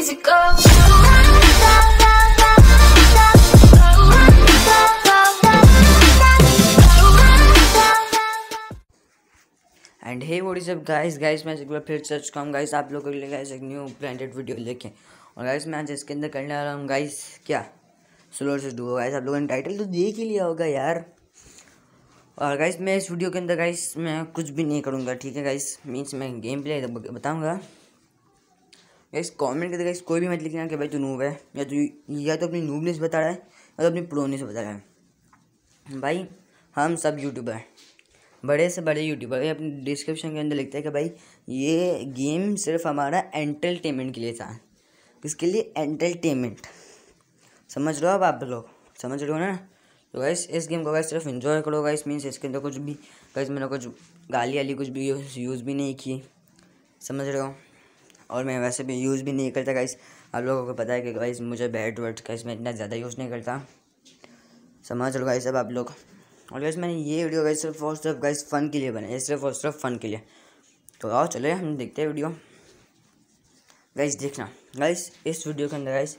easy go. And hey what is up guys guys मैं एक बार फिर सर्च करूँ गाइस आप लोगों के लिए गाइस एक न्यू ब्रांडेड वीडियो लेके और गाइस मैं आज इसके अंदर करने वाला हूँ गाइस क्या स्लो से डू गाइस आप लोगों ने टाइटल तो देख ही लिया होगा यार और गाइस मैं इस वीडियो के अंदर गाइस मैं कुछ भी नहीं करूँगा ठीक है गाइस मीन्स मैं गेम प्ले बताऊँगा गाइस कमेंट करके गाइस कोई भी मत लिखना कि भाई तू नूब है या तो या तो अपनी नूबनेस बता रहा है या तो अपनी प्रोनेस बता रहा है भाई हम सब यूट्यूबर हैं बड़े से बड़े यूट्यूबर अपने डिस्क्रिप्शन के अंदर लिखते हैं कि भाई ये गेम सिर्फ हमारा एंटरटेनमेंट के लिए था इसके लिए एंटरटेनमेंट समझ रहे हो आप लोग समझ रहे हो ना तो गैस इस गेम को गैस सिर्फ इन्जॉय करो गैस मीन्स इसके अंदर कुछ भी गैस मैंने कुछ गाली वाली कुछ भी यूज़ भी नहीं की समझ रहे हो और मैं वैसे भी यूज़ भी नहीं करता गाइस आप लोगों को पता है कि गाइस मुझे बैड वर्ड का इसमें इतना ज़्यादा यूज़ नहीं करता समझ लो गाइस अब आप लोग और गाइस मैंने ये वीडियो गाइस सिर्फ और सिर्फ गाइस फ़न के लिए बनाया सिर्फ और सिर्फ फ़न के लिए तो आओ चले हम देखते हैं वीडियो गाइस देखना गाइस इस वीडियो के अंदर गाइस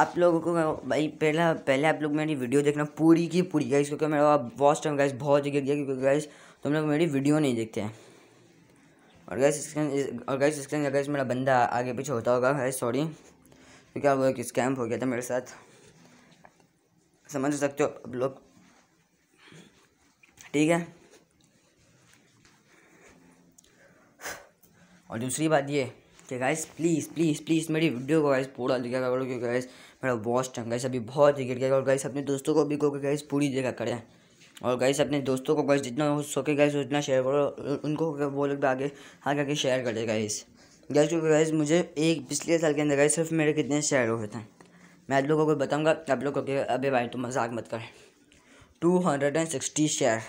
आप लोगों को भाई पहला पहले आप लोग मेरी वीडियो देखना पूरी की पूरी गाइस क्योंकि मेरा वॉच टाइम गाइस बहुत गिर गया क्योंकि गाइस तुम लोग मेरी वीडियो नहीं देखते हैं और गैस स्क्रीन और गैस स्क्रीन या गैस मेरा बंदा आगे पीछे होता होगा है सॉरी क्योंकि अब एक स्कैम हो गया था मेरे साथ समझ सकते हो अब लोग ठीक है और दूसरी बात ये कि गैस प्लीज़ प्लीज़ प्लीज़ मेरी वीडियो को गैस पूरा दिखा करो क्योंकि गैस मेरा वॉच टाइम गैस अभी बहुत ही गिर गया और गैस अपने दोस्तों को भी कहो कि पूरी जगह करें और गाइस अपने दोस्तों को गाइस जितना हो सके गाइस उतना शेयर करो उनको वो लोग भी आगे आगे आगे शेयर करें गाइस गाइस क्योंकि गाइस मुझे एक पिछले साल के अंदर गाइस सिर्फ मेरे कितने शेयर हुए थे मैं आप लोगों को बताऊंगा आप लोग को अभी भाई तो मजाक मत करें two hundred and sixty share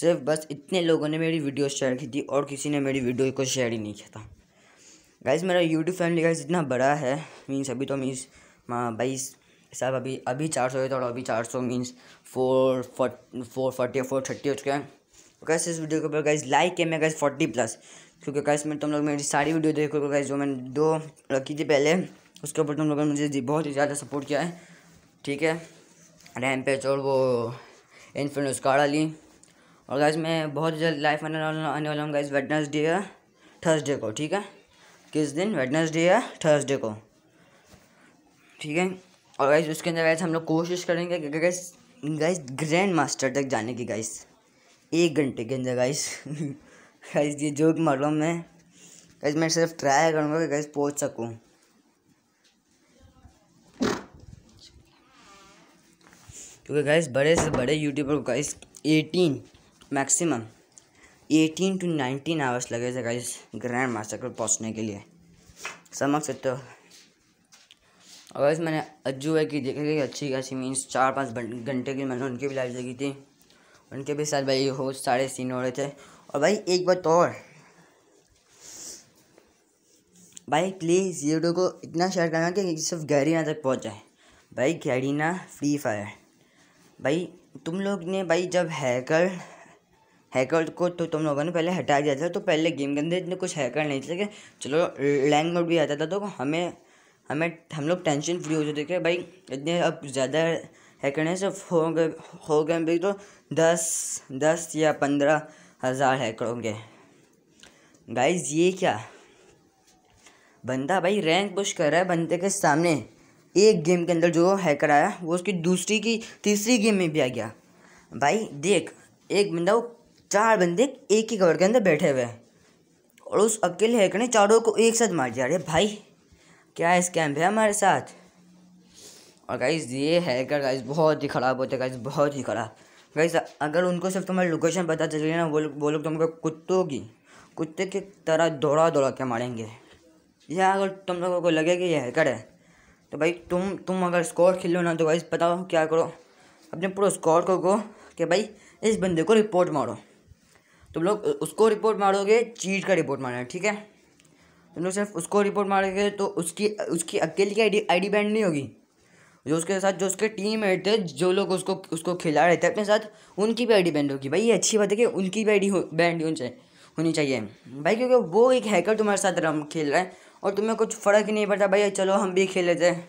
सिर्फ बस इतने लोगों ने मेरी वीडियो शेयर की थी और किसी ने मेरी वीडियो को शेयर ही नहीं किया था गाइज मेरा यूट्यूब फैमिली गाइज इतना बड़ा है मीन्स अभी तो मीन्स हाँ, बाईस साहब अभी अभी चार सौ तो और अभी चार सौ means four four forty four thirty हो चुके हैं तो कैसे इस वीडियो के ऊपर गाइज लाइक है मैं गाइज फोर्टी प्लस क्योंकि कैसे मैं तुम लोग मेरी सारी वीडियो देखो गाइज जो मैंने दो रखी थी पहले उसके ऊपर तुम लोगों ने मुझे बहुत ही ज़्यादा सपोर्ट किया है ठीक है रैम पेच और वो इनफिन उसका डाली और गाइज मैं बहुत जल्द लाइफ आने वाला आने वाला हूँ गाइज वेडनसडे है थर्सडे को ठीक है किस दिन वेडनसडे है थर्सडे को ठीक है और गाइस उसके अंदर गाइस हम लोग कोशिश करेंगे कि गाइस गाइस ग्रैंड मास्टर तक जाने की गाइस एक घंटे के अंदर गाइस गाइस ये जो मार मालूम है मैं मैं सिर्फ ट्राई करूँगा कि गाइस पहुँच सकूँ क्योंकि गाइस बड़े से बड़े यूट्यूबर को guys eighteen maximum eighteen to nineteen hours लगे थे गाइस ग्रैंड मास्टर को पहुँचने के लिए समझ सकते हो और वैसे मैंने अज्जू है कि देखा कि अच्छी खासी मीन्स चार पाँच घंटे की मैंने उनकी भी लाइव देखी थी उनके भी साथ भाई हो सारे सीन हो रहे थे और भाई एक बात और भाई प्लीज़ ये वीडियो को इतना शेयर करना कि सिर्फ गहरीना तक पहुँच जाए भाई गहरीना फ्री फायर भाई तुम लोग ने भाई जब हैकर हैकर को तो तुम लोगों ने पहले हटा दिया था तो पहले गेम के अंदर इतने कुछ हैकर नहीं थे चलो लैंग मोड भी आता था तो हमें हमें हम लोग टेंशन फ्री हो जाते हैं भाई इतने अब ज़्यादा है करने से हो गए हो गए भाई तो दस दस या पंद्रह हज़ार है करोगे गाइज ये क्या बंदा भाई रैंक पुश कर रहा है बंदे के सामने एक गेम के अंदर जो हैकर आया वो उसकी दूसरी की तीसरी गेम में भी आ गया भाई देख एक बंदा वो चार बंदे एक ही कवर के अंदर बैठे हुए हैं और उस अकेले हैकर ने चारों को एक साथ मार दिया अरे भाई क्या स्कैम है हमारे साथ और गाइज ये हैकर गाइज बहुत ही ख़राब होते गाइज बहुत ही ख़राब गाइज अगर उनको सिर्फ तुम्हारी लोकेशन पता चलिए ना वो लोग वो लोग तुमको कुत्तों की कुत्ते की तरह दौड़ा दौड़ा के मारेंगे या अगर तुम लोगों को लगे कि ये हैकर है तो भाई तुम तुम अगर स्कॉट खेलो ना तो गाइज बताओ क्या करो अपने पूरे स्कॉट को कि भाई इस बंदे को रिपोर्ट मारो तुम लोग उसको रिपोर्ट मारोगे चीट का रिपोर्ट मारना ठीक है तुम लोग सिर्फ उसको रिपोर्ट मारेंगे तो उसकी उसकी अकेली की आईडी आईडी बैंड नहीं होगी जो उसके साथ जो उसके टीम मेट थे जो लोग उसको उसको खिला रहे थे अपने साथ उनकी भी आईडी बैंड होगी भाई ये अच्छी बात है कि उनकी भी आईडी बैंड होनी चाहिए होनी चाहिए भाई क्योंकि वो एक हैकर तुम्हारे साथ रम खेल रहे हैं और तुम्हें कुछ फ़र्क ही नहीं पड़ता भाई चलो हम भी खेल लेते हैं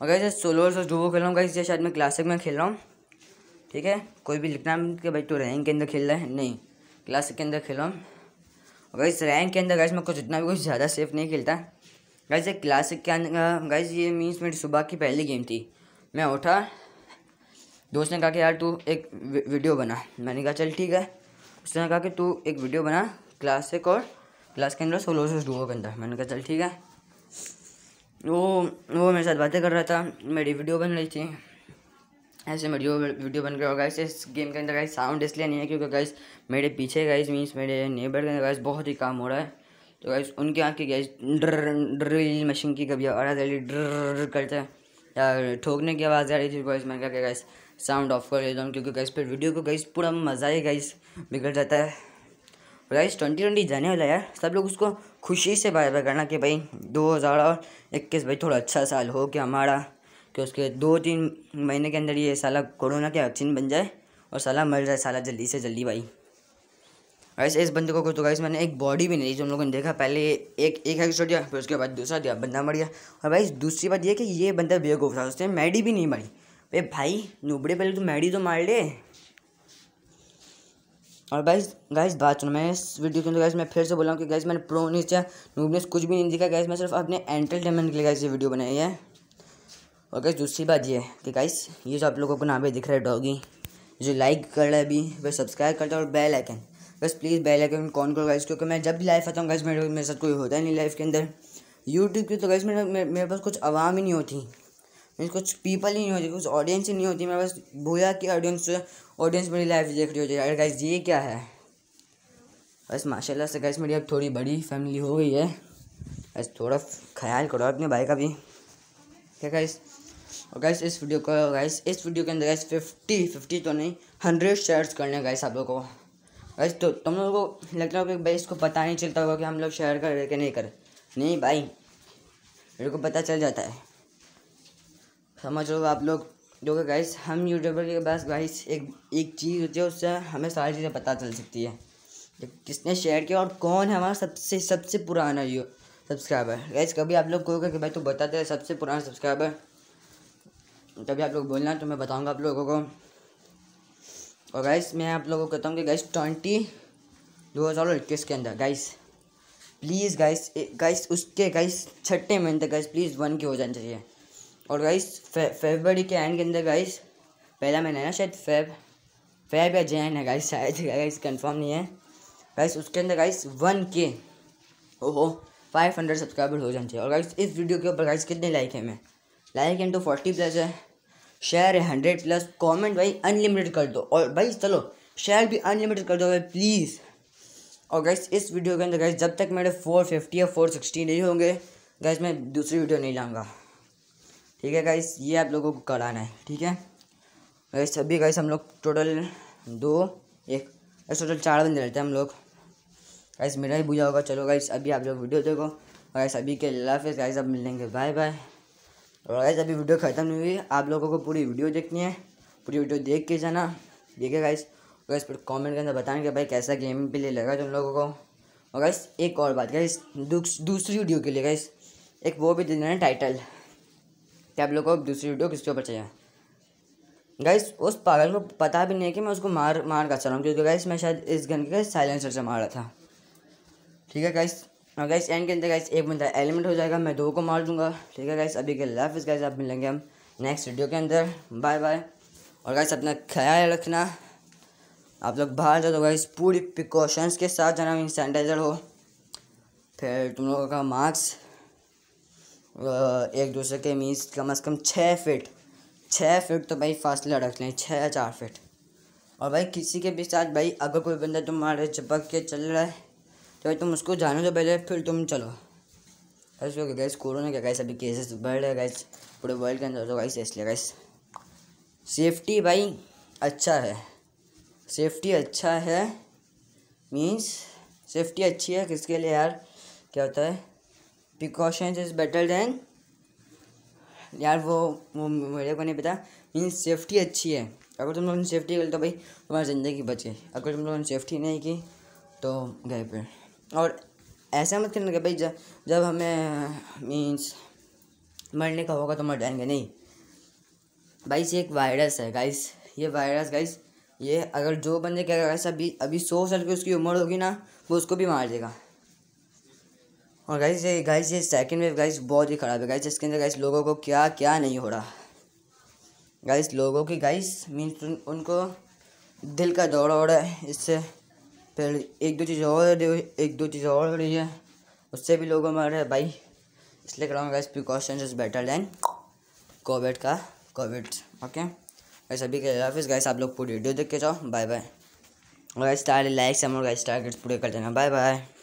और कैसे सोलो जो वो खेल रहा हूँ शायद मैं क्लासिक में खेल रहा हूँ ठीक है कोई भी लिखना कि भाई तो रैंक के अंदर खेल रहा है नहीं क्लासिक के अंदर खेल रहा हूँ अगर इस रैंक के अंदर गैस मैं कुछ इतना भी कुछ ज़्यादा सेफ नहीं खेलता गैस एक क्लासिक के अंदर गैस ये मीन्स मेरी सुबह की पहली गेम थी मैं उठा दोस्त ने कहा कि यार तू एक वीडियो बना मैंने कहा चल ठीक है उसने कहा कि तू एक वीडियो बना क्लासिक और क्लास के अंदर सोलोसस डुओ के अंदर मैंने कहा चल ठीक है वो वो मेरे साथ बातें कर रहा था मेरी वीडियो बन रही थी ऐसे वीडियो वीडियो बन गया होगा इस गेम के अंदर गाइस साउंड इसलिए नहीं है क्योंकि गाइस मेरे पीछे गाइस मीन्स मेरे नेबर के अंदर गाइस बहुत ही काम हो रहा है तो गाइस उनके यहाँ की गाइस डर ड्रिल मशीन की कभी आवाज़ आ रही ड्र करता है या ठोकने की आवाज़ आ रही थी गाइस मैंने कहा गाइस साउंड ऑफ कर लेता हूँ क्योंकि गाइस फिर वीडियो को गाइस पूरा मज़ा ही गाइस बिगड़ जाता है गाइस ट्वेंटी ट्वेंटी जाने वाला यार सब लोग उसको खुशी से बाय बाय करना कि भाई दो हज़ार और इक्कीस भाई थोड़ा अच्छा साल हो गया हमारा कि उसके दो तीन महीने के अंदर ये साला कोरोना की वैक्सीन बन जाए और साला मर जाए साला जल्दी से जल्दी भाई वैसे इस बंदे को कुछ तो गाइस मैंने एक बॉडी भी नहीं जो हम लोगों ने देखा पहले एक एक एपिसोड दिया फिर उसके बाद दूसरा दिया बंदा मर गया और भाई दूसरी बात ये कि ये बंदा बेवकूफ़ था उसने मैडी भी नहीं मारी अरे भाई नुबड़े पहले तो मैडी तो मार ले और गाइस गाइस बात सुनो मैं इस वीडियो के अंदर गाइस मैं फिर से बोला हूँ कि गाइस मैंने प्रो किया नूबनेस कुछ भी नहीं दिखा गाइस मैं सिर्फ अपने एंटरटेनमेंट के लिए गाइस ये वीडियो बनाई है और कैसे दूसरी बात ये कि गाइस ये जो आप लोगों को नाम पे दिख रहा है डॉगी जो लाइक कर रहा है अभी वह सब्सक्राइब करता है और बेल आइकन बस प्लीज़ बेल आइकन कौन करो गाइस क्योंकि मैं जब भी लाइफ आता हूँ गाइस मेरे मेरे साथ कोई होता ही नहीं लाइफ के अंदर यूट्यूब की तो गाइस मेरे मेरे पास कुछ आवाम ही नहीं होती मेरे कुछ पीपल ही नहीं होती कुछ ऑडियंस ही नहीं होती मेरे पास भूया कि ऑडियंस ऑडियंस मेरी लाइफ देख रही होती है अरे गाइस ये क्या है बस माशाल्लाह से गैस मेरी अब थोड़ी बड़ी फैमिली हो गई है बस थोड़ा ख्याल करो अपने भाई का भी क्या गाइस और गैस इस वीडियो को गाइस इस वीडियो के अंदर गैस फिफ्टी फिफ्टी तो नहीं हंड्रेड शेयर्स करने गाइस आप लोग को गैस तो तुम लोगों को लगता होगा कि भाई इसको पता नहीं चलता होगा कि हम लोग शेयर कर कि नहीं कर नहीं भाई मेरे को पता चल जाता है समझ लो आप लोग जो कि गैस हम यूट्यूबर के पास गाइस एक एक चीज़ होती है उससे हमें सारी चीज़ें पता चल सकती है किसने शेयर किया और कौन है हमारा सबसे सबसे पुराना यू सब्सक्राइबर गैस कभी आप लोग कहोगे कि भाई तू दे सबसे पुराना सब्सक्राइबर तभी आप लोग बोलना तो मैं बताऊँगा आप लोगों को और गैस मैं आप लोगों को कहता हूँ कि गैस ट्वेंटी दो हज़ार इक्कीस के अंदर गैस प्लीज़ गैस गैस उसके गैस छठे महीने तक गैस प्लीज़ वन के हो जाना चाहिए और गैस फेबरी के एंड के अंदर गैस पहला महीना है ना शायद फेब फेब या जैन है गाइस शायद गाइस कन्फर्म नहीं है गाइस उसके अंदर गाइस वन के ओहो फाइव हंड्रेड सब्सक्राइबर हो जाने चाहिए और गाइस इस वीडियो के ऊपर गाइस कितने लाइक है मैं लाइक एंड तो फोर्टी प्लस है शेयर है हंड्रेड प्लस कमेंट भाई अनलिमिटेड कर दो और भाई चलो शेयर भी अनलिमिटेड कर दो भाई प्लीज़ और गैस इस वीडियो के अंदर गैस जब तक मेरे फोर फिफ्टी या फोर सिक्सटी नहीं होंगे गैस मैं दूसरी वीडियो नहीं लाऊंगा ठीक है गैस ये आप लोगों को कराना है ठीक है गैस अभी गैस हम लोग टोटल दो एक गैस टोटल चार बंदे रहते हैं हम लोग गैस मेरा ही बुझा होगा चलो गैस अभी आप लोग वीडियो देखो गैस अभी के लाफ गैस अब मिलेंगे बाय बाय और गाइस अभी वीडियो ख़त्म नहीं हुई आप लोगों को पूरी वीडियो देखनी है पूरी वीडियो देख के जाना देखिए गाइस गाइस पर कमेंट के अंदर बताएं कि भाई कैसा गेम प्ले लगा तुम लोगों को और गाइस एक और बात गाइस दूसरी वीडियो के लिए गाइस एक वो भी देना देना टाइटल कि आप लोगों को दूसरी वीडियो किसके ऊपर चाहिए गाइस उस पागल को पता भी नहीं है कि मैं उसको मार मार कर चला हूँ क्योंकि गाइस मैं शायद इस गन के साइलेंसर से मार रहा था ठीक है गाइस और गैस एंड के अंदर गैस एक बंदा एलिमेंट हो जाएगा मैं दो को मार दूंगा ठीक है गैस अभी के लाइफ गैस आप मिलेंगे हम नेक्स्ट वीडियो के अंदर बाय बाय और गैस अपना ख्याल रखना आप लोग बाहर जाओ तो गैस पूरी प्रिकॉशंस के साथ जाना सैनिटाइज़र हो फिर तुम लोगों का मास्क एक दूसरे के मीन्स कम अज़ कम छः फिट छः फिट तो भाई फासला रख लें छः चार फिट और भाई किसी के भी साथ भाई अगर कोई बंदा तुम्हारे चिपक के चल रहा है तो तुम उसको जाने दो तो पहले फिर तुम चलो ऐसे हो गया गाइस कोरोना क्या गाइस अभी केसेस बढ़ रहे गए पूरे वर्ल्ड के अंदर तो गाइस इसलिए गाइस सेफ्टी भाई अच्छा है सेफ्टी अच्छा है मीन्स सेफ्टी अच्छी है किसके लिए यार क्या होता है प्रिकॉशंस इज़ बेटर देन यार वो वो मेरे को नहीं पता मीन्स सेफ्टी अच्छी है अगर तुम लोगों ने सेफ्टी कर तो भाई तुम्हारी ज़िंदगी बच गई अगर तुम लोगों ने सेफ्टी नहीं की तो गए फिर और ऐसा मत करना कि भाई जब जब हमें मीन्स मरने का होगा तो मर जाएंगे नहीं भाई से एक वायरस है गाइस ये वायरस गाइस ये अगर जो बंदे अगर ऐसा अभी अभी सौ साल की उसकी उम्र होगी ना वो उसको भी मार देगा और गाइस ये गाइस ये सेकंड वेव गाइस बहुत ही ख़राब है गाइस इसके अंदर गाइस लोगों को क्या क्या नहीं हो रहा गाइस लोगों की गाइस मीन्स उन, उनको दिल का दौड़ा हो रहा है इससे फिर एक दो चीज़ और एक दो चीज़ और हो रही है उससे भी लोगों में है भाई इसलिए कराऊंगा इस precaution is better than covid का कोविड ओके गाइस अभी के ऑफिस गाइस आप लोग पूरी वीडियो देख के जाओ बाय बाय और गाइस स्टार हम लोग टारगेट्स पूरे कर देना बाय बाय